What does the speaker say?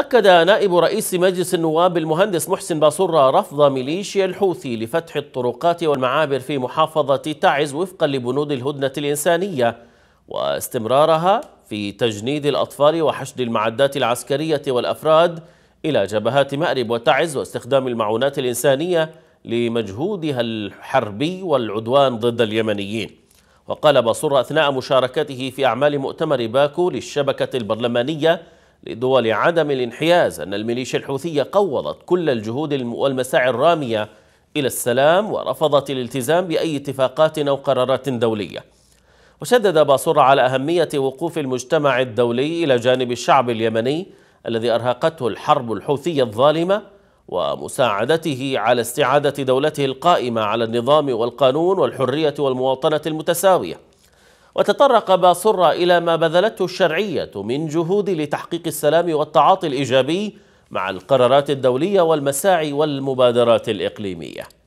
أكد نائب رئيس مجلس النواب المهندس محسن باصرة رفض ميليشيا الحوثي لفتح الطرقات والمعابر في محافظة تعز وفقا لبنود الهدنة الإنسانية واستمرارها في تجنيد الأطفال وحشد المعدات العسكرية والأفراد إلى جبهات مأرب وتعز واستخدام المعونات الإنسانية لمجهودها الحربي والعدوان ضد اليمنيين وقال باصرة أثناء مشاركته في أعمال مؤتمر باكو للشبكة البرلمانية لدول عدم الانحياز أن الميليشيا الحوثية قوضت كل الجهود والمساعي الرامية إلى السلام ورفضت الالتزام بأي اتفاقات أو قرارات دولية وشدد باصور على أهمية وقوف المجتمع الدولي إلى جانب الشعب اليمني الذي أرهقته الحرب الحوثية الظالمة ومساعدته على استعادة دولته القائمة على النظام والقانون والحرية والمواطنة المتساوية وتطرق باصرة إلى ما بذلته الشرعية من جهود لتحقيق السلام والتعاطي الإيجابي مع القرارات الدولية والمساعي والمبادرات الإقليمية